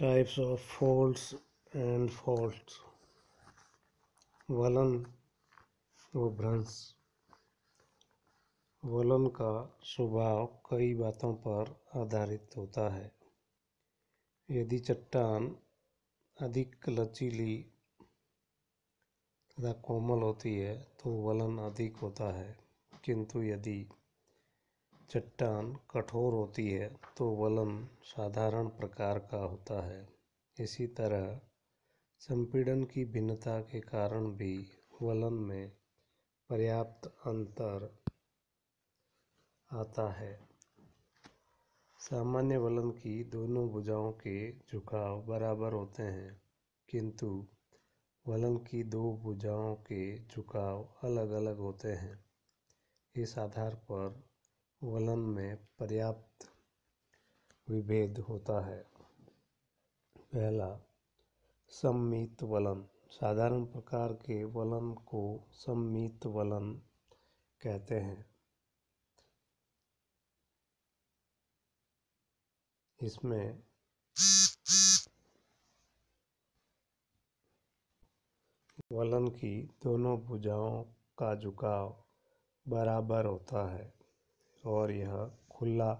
types of folds and faults वलन व भ्रंश वलन का स्वभाव कई बातों पर आधारित होता है यदि चट्टान अधिक लचीली तथा कोमल होती है तो वलन अधिक होता है किंतु यदि चट्टान कठोर होती है तो वलन साधारण प्रकार का होता है इसी तरह संपीड़न की भिन्नता के कारण भी वलन में पर्याप्त अंतर आता है सामान्य वलन की दोनों भुजाओं के झुकाव बराबर होते हैं किंतु वलन की दो भुजाओं के झुकाव अलग अलग होते हैं इस आधार पर वलन में पर्याप्त विभेद होता है पहला सम्मित वलन साधारण प्रकार के वलन को सम्मित वलन कहते हैं इसमें वलन की दोनों भुजाओं का झुकाव बराबर होता है और यह खुला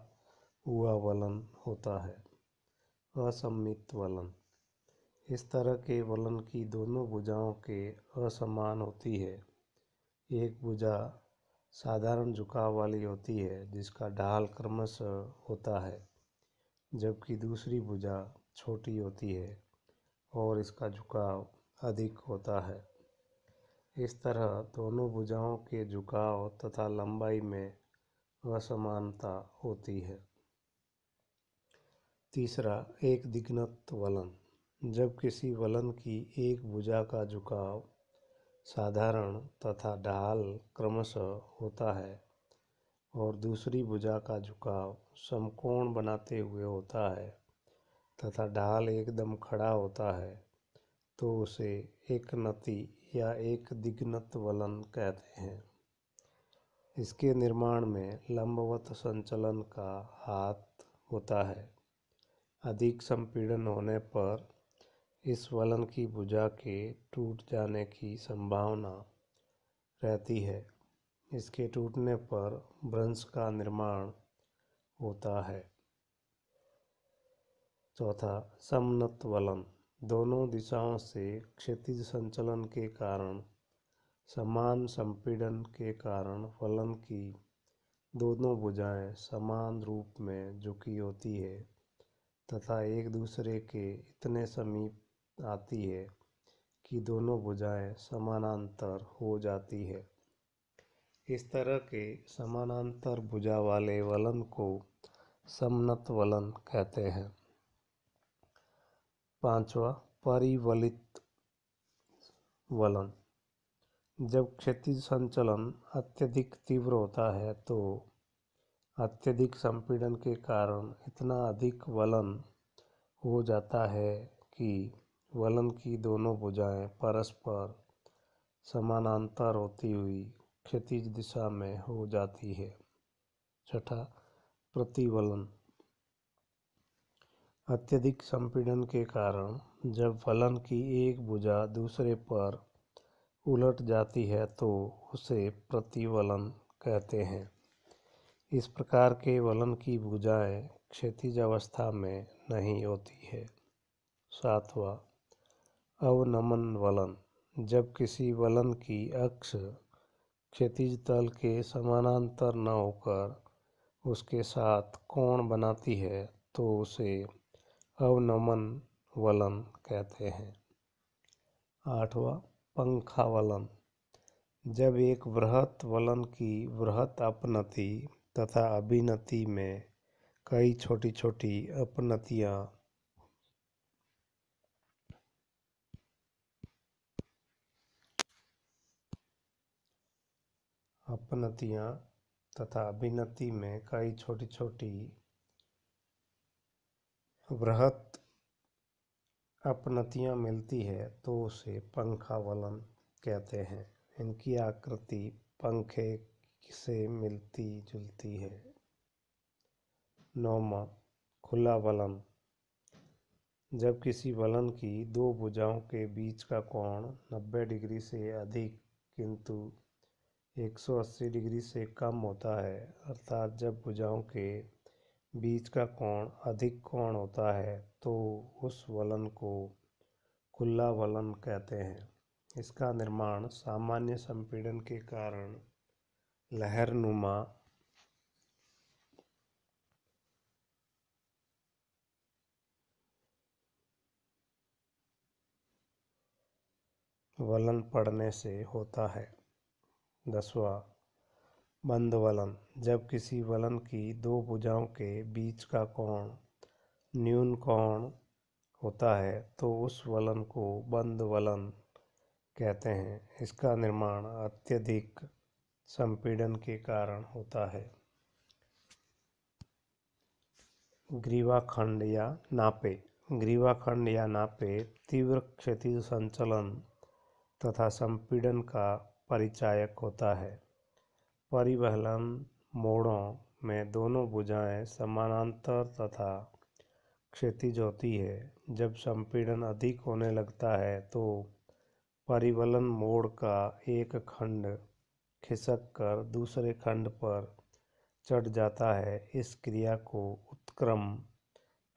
हुआ वलन होता है असममित वलन इस तरह के वलन की दोनों भुजाओं के असमान होती है एक भुजा साधारण झुकाव वाली होती है जिसका ढाल क्रमशः होता है जबकि दूसरी भुजा छोटी होती है और इसका झुकाव अधिक होता है इस तरह दोनों भुजाओं के झुकाव तथा लंबाई में असमानता होती है तीसरा एक दिग्नत वलन जब किसी वलन की एक भुजा का झुकाव साधारण तथा ढाल क्रमशः होता है और दूसरी भुजा का झुकाव समकोण बनाते हुए होता है तथा ढाल एकदम खड़ा होता है तो उसे एक नति या एक दिग्नत वलन कहते हैं इसके निर्माण में लंबवत संचलन का हाथ होता है अधिक संपीड़न होने पर इस वलन की भुजा के टूट जाने की संभावना रहती है इसके टूटने पर भ्रंश का निर्माण होता है चौथा समनत वलन दोनों दिशाओं से क्षितिज संचलन के कारण समान संपीड़न के कारण फलन की दोनों भुजाएं समान रूप में झुकी होती है तथा एक दूसरे के इतने समीप आती है कि दोनों भुजाएं समानांतर हो जाती है इस तरह के समानांतर भुजा वाले वलन को समनत वलन कहते हैं पांचवा परिवलित वलन जब क्षति संचलन अत्यधिक तीव्र होता है तो अत्यधिक संपीड़न के कारण इतना अधिक वलन हो जाता है कि वलन की दोनों भुजाएं परस्पर समानांतर होती हुई क्षतिज दिशा में हो जाती है छठा प्रतिवलन अत्यधिक संपीड़न के कारण जब वलन की एक भुजा दूसरे पर उलट जाती है तो उसे प्रतिवलन कहते हैं इस प्रकार के वलन की भुजाएं क्षतिज अवस्था में नहीं होती है सातवा अवनमन वलन जब किसी वलन की अक्ष क्षतिज तल के समानांतर न होकर उसके साथ कोण बनाती है तो उसे अवनमन वलन कहते हैं आठवां पंखावलन जब एक बृहत वलन की बृहत अपनति तथा अभिनति में कई छोटी छोटी अपनतियाँ अपनतियाँ तथा अभिनति में कई छोटी छोटी वृहत अपनतियाँ मिलती है तो उसे पंखावलन कहते हैं इनकी आकृति पंखे से मिलती जुलती है नौमा खुला वलन जब किसी वलन की दो भुजाओं के बीच का कोण 90 डिग्री से अधिक किंतु 180 डिग्री से कम होता है अर्थात जब भुजाओं के बीच का कोण अधिक कोण होता है तो उस वलन को खुला वलन कहते हैं इसका निर्माण सामान्य संपीड़न के कारण लहरनुमा वलन पड़ने से होता है दसवा बंद वलन जब किसी वलन की दो भुजाओं के बीच का कोण न्यून कोण होता है तो उस वलन को बंद वलन कहते हैं इसका निर्माण अत्यधिक संपीड़न के कारण होता है ग्रीवाखंड या नापे ग्रीवाखंड या नापे तीव्र क्षतिज संचलन तथा संपीड़न का परिचायक होता है परिवहलन मोड़ों में दोनों भुजाएं समानांतर तथा क्षैतिज होती है जब संपीड़न अधिक होने लगता है तो परिवलन मोड़ का एक खंड खिसक कर दूसरे खंड पर चढ़ जाता है इस क्रिया को उत्क्रम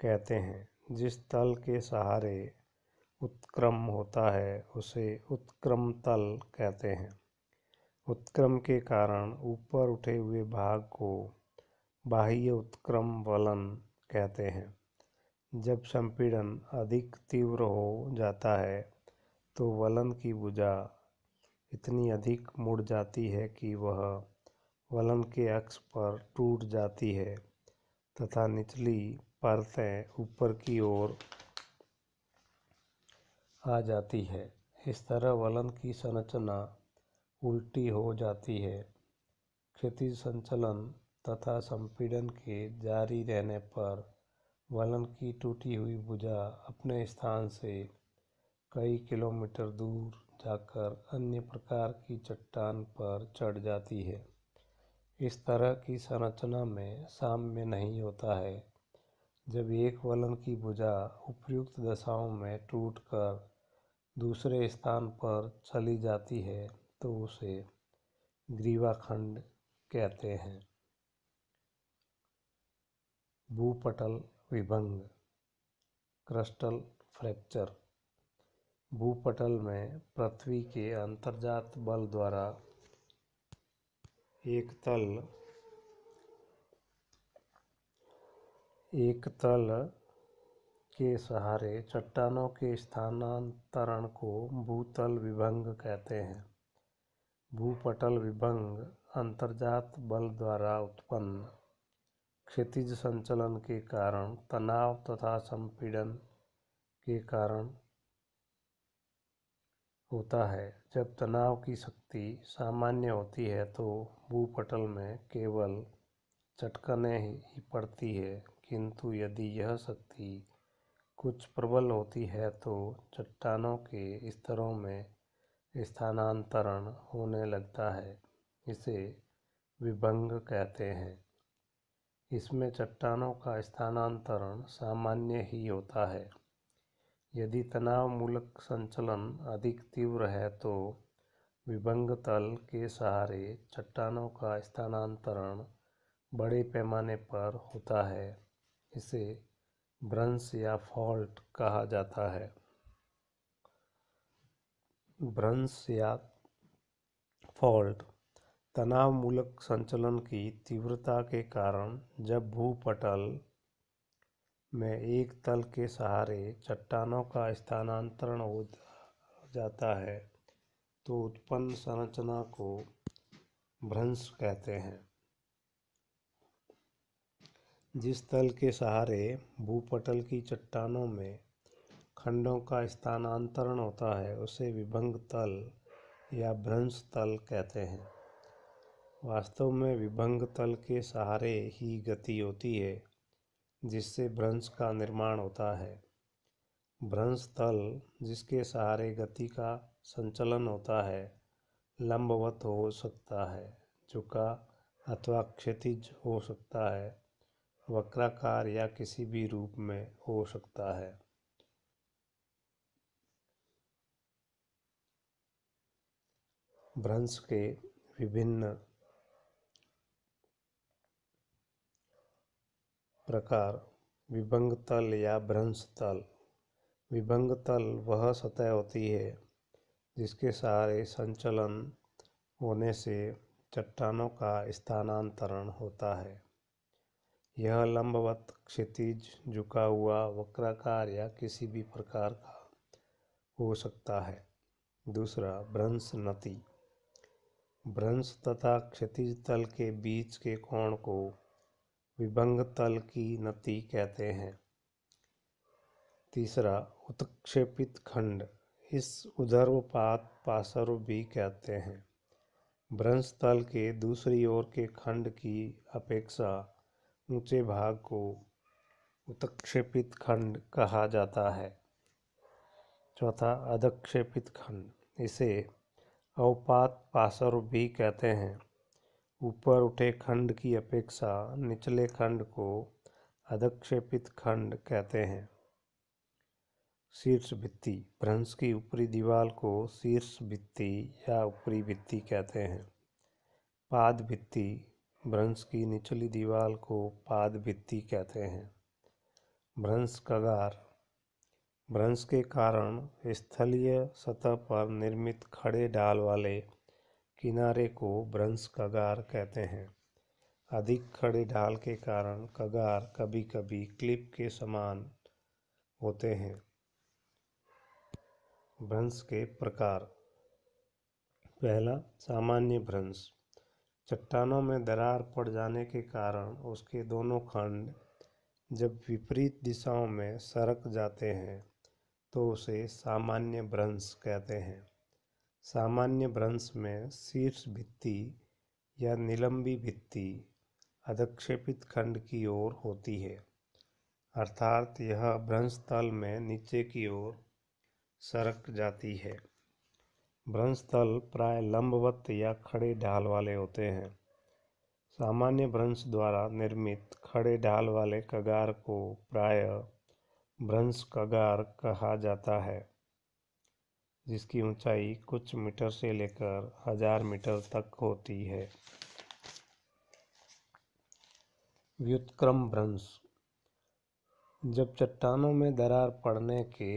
कहते हैं जिस तल के सहारे उत्क्रम होता है उसे उत्क्रम तल कहते हैं उत्क्रम के कारण ऊपर उठे हुए भाग को बाह्य उत्क्रम वलन कहते हैं जब संपीड़न अधिक तीव्र हो जाता है तो वलन की भुजा इतनी अधिक मुड़ जाती है कि वह वलन के अक्ष पर टूट जाती है तथा निचली परतें ऊपर की ओर आ जाती है इस तरह वलन की संरचना उल्टी हो जाती है क्षति संचलन तथा संपीड़न के जारी रहने पर वलन की टूटी हुई भुजा अपने स्थान से कई किलोमीटर दूर जाकर अन्य प्रकार की चट्टान पर चढ़ जाती है इस तरह की संरचना में साम्य नहीं होता है जब एक वलन की भुजा उपयुक्त दशाओं में टूटकर दूसरे स्थान पर चली जाती है तो उसे ग्रीवाखंड कहते हैं भूपटल विभंग क्रस्टल फ्रैक्चर भूपटल में पृथ्वी के अंतर्जात बल द्वारा एक तल एक तल के सहारे चट्टानों के स्थानांतरण को भूतल विभंग कहते हैं भूपटल विभंग अंतर्जात बल द्वारा उत्पन्न क्षितिज संचलन के कारण तनाव तथा संपीड़न के कारण होता है जब तनाव की शक्ति सामान्य होती है तो भूपटल में केवल चटकने ही पड़ती है किंतु यदि यह शक्ति कुछ प्रबल होती है तो चट्टानों के स्तरों में स्थानांतरण होने लगता है इसे विभंग कहते हैं इसमें चट्टानों का स्थानांतरण सामान्य ही होता है यदि तनावमूलक संचलन अधिक तीव्र है तो विभंग तल के सहारे चट्टानों का स्थानांतरण बड़े पैमाने पर होता है इसे भ्रंश या फॉल्ट कहा जाता है भ्रंश या फॉल्ट तनावमूलक संचलन की तीव्रता के कारण जब भूपटल में एक तल के सहारे चट्टानों का स्थानांतरण हो जाता है तो उत्पन्न संरचना को भ्रंश कहते हैं जिस तल के सहारे भूपटल की चट्टानों में खंडों का स्थानांतरण होता है उसे विभंग तल या भ्रंश तल कहते हैं वास्तव में विभंग तल के सहारे ही गति होती है जिससे भ्रंश का निर्माण होता है भ्रंश तल जिसके सहारे गति का संचलन होता है लंबवत हो सकता है झुका अथवा क्षितिज हो सकता है वक्राकार या किसी भी रूप में हो सकता है भ्रंश के विभिन्न प्रकार विभंग तल या भ्रंश तल विभंग तल वह सतह होती है जिसके सहारे संचलन होने से चट्टानों का स्थानांतरण होता है यह लंबवत क्षितिज झुका हुआ वक्राकार या किसी भी प्रकार का हो सकता है दूसरा भ्रंश नती भ्रंश तथा क्षितिज तल के बीच के कोण को विभंग तल की नति कहते हैं तीसरा उत्क्षेपित खंड इस उधर्वपात पासर भी कहते हैं भ्रंश तल के दूसरी ओर के खंड की अपेक्षा ऊंचे भाग को उत्क्षेपित खंड कहा जाता है चौथा अधक्षेपित खंड इसे अवपात पासर भी कहते हैं ऊपर उठे खंड की अपेक्षा निचले खंड को अधक्षेपित खंड कहते हैं शीर्ष भित्ति भ्रंश की ऊपरी दीवार को शीर्ष भित्ति या ऊपरी भित्ति कहते हैं पाद भित्ति भ्रंश की निचली दीवार को पाद भित्ति कहते हैं भ्रंश कगार भ्रंश के कारण स्थलीय सतह पर निर्मित खड़े ढाल वाले किनारे को भ्रंश कगार कहते हैं अधिक खड़े ढाल के कारण कगार कभी कभी क्लिप के समान होते हैं भ्रंश के प्रकार पहला सामान्य भ्रंश चट्टानों में दरार पड़ जाने के कारण उसके दोनों खंड जब विपरीत दिशाओं में सरक जाते हैं तो उसे सामान्य भ्रंश कहते हैं सामान्य भ्रंश में शीर्ष भित्ति या निलंबी भित्ति अधक्षेपित खंड की ओर होती है अर्थात यह भ्रंश तल में नीचे की ओर सरक जाती है भ्रंश तल प्राय लंबवत या खड़े ढाल वाले होते हैं सामान्य भ्रंश द्वारा निर्मित खड़े ढाल वाले कगार को प्राय कगार कहा जाता है जिसकी ऊंचाई कुछ मीटर से लेकर हजार मीटर तक होती है व्युत्क्रम भ्रंश जब चट्टानों में दरार पड़ने के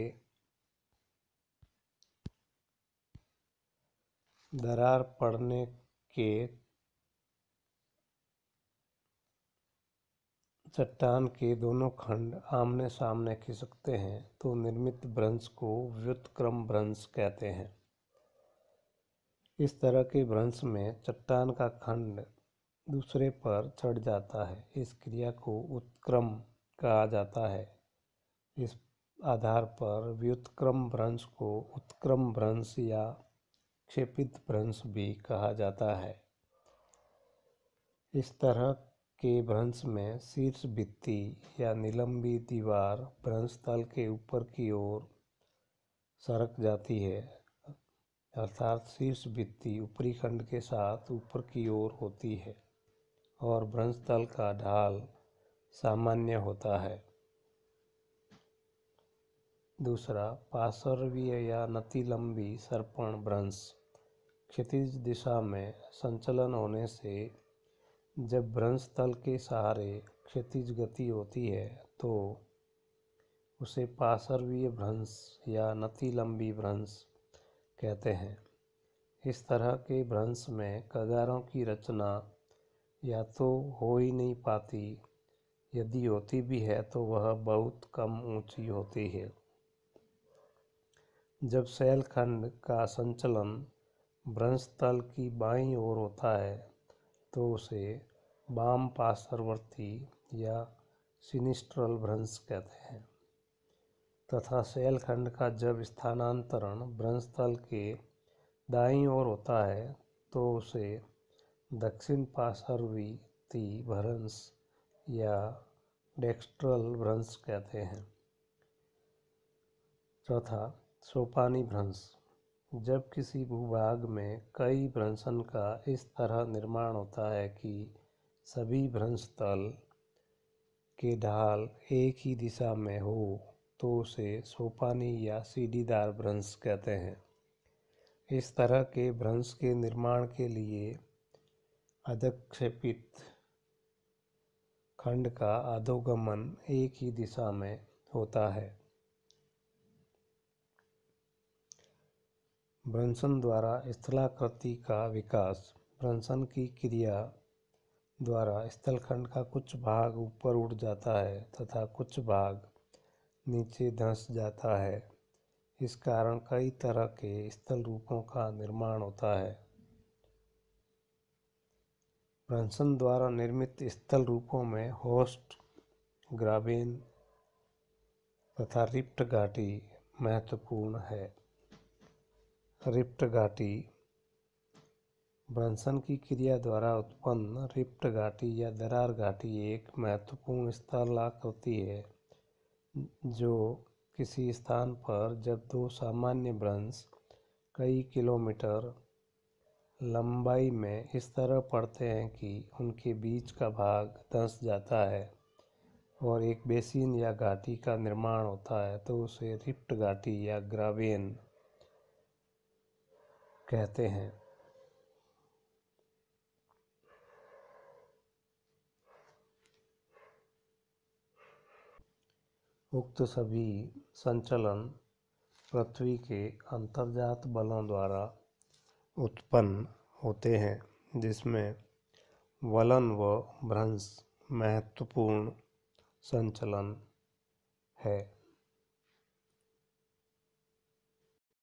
दरार पड़ने के चट्टान के दोनों खंड आमने सामने खिसकते हैं तो निर्मित भ्रंश को व्युत्क्रम भ्रंश कहते हैं इस तरह के भ्रंश में चट्टान का खंड दूसरे पर चढ़ जाता है इस क्रिया को उत्क्रम कहा जाता है इस आधार पर व्युत्क्रम भ्रंश को उत्क्रम भ्रंश या क्षेपित भ्रंश भी कहा जाता है इस तरह के भ्रंश में शीर्ष भित्ति या निलंबी दीवार भ्रंशतल के ऊपर की ओर सरक जाती है अर्थात शीर्ष भित्ति ऊपरी खंड के साथ ऊपर की ओर होती है और भ्रंशतल का ढाल सामान्य होता है दूसरा पार्श्वीय या नतिलंबी सर्पण भ्रंश क्षितिज दिशा में संचलन होने से जब भ्रंश तल के सहारे क्षितिज गति होती है तो उसे पार्श्वीय भ्रंश या नतिलंबी भ्रंश कहते हैं इस तरह के भ्रंश में कगारों की रचना या तो हो ही नहीं पाती यदि होती भी है तो वह बहुत कम ऊंची होती है जब शैलखंड का संचलन भ्रंश तल की बाईं ओर होता है तो उसे वाम पार्श्ववर्ती या सिनिस्ट्रल भ्रंश कहते हैं तथा शैलखंड का जब स्थानांतरण भ्रंश तल के दाई ओर होता है तो उसे दक्षिण पार्श्वर्ती भ्रंश या डेक्स्ट्रल भ्रंश कहते हैं चौथा सोपानी भ्रंश जब किसी भूभाग में कई भ्रंशन का इस तरह निर्माण होता है कि सभी भ्रंश तल के ढाल एक ही दिशा में हो तो उसे सोपानी या सीढ़ीदार भ्रंश कहते हैं इस तरह के भ्रंश के निर्माण के लिए अधक्षेपित खंड का अधोगमन एक ही दिशा में होता है भ्रंशन द्वारा स्थलाकृति का विकास भ्रंशन की क्रिया द्वारा स्थलखंड का कुछ भाग ऊपर उठ जाता है तथा कुछ भाग नीचे धंस जाता है इस कारण कई तरह के स्थल रूपों का निर्माण होता है ब्रंसन द्वारा निर्मित स्थल रूपों में होस्ट ग्राबेन तथा रिप्ट घाटी महत्वपूर्ण है रिप्ट घाटी भ्रंशन की क्रिया द्वारा उत्पन्न रिप्ट घाटी या दरार घाटी एक महत्वपूर्ण स्थल स्थलाकृति है जो किसी स्थान पर जब दो सामान्य भ्रंश कई किलोमीटर लंबाई में इस तरह पड़ते हैं कि उनके बीच का भाग धंस जाता है और एक बेसिन या घाटी का निर्माण होता है तो उसे रिप्ट घाटी या ग्रावेन कहते हैं उक्त सभी संचलन पृथ्वी के अंतर्जात बलों द्वारा उत्पन्न होते हैं जिसमें वलन व भ्रंश महत्वपूर्ण संचलन है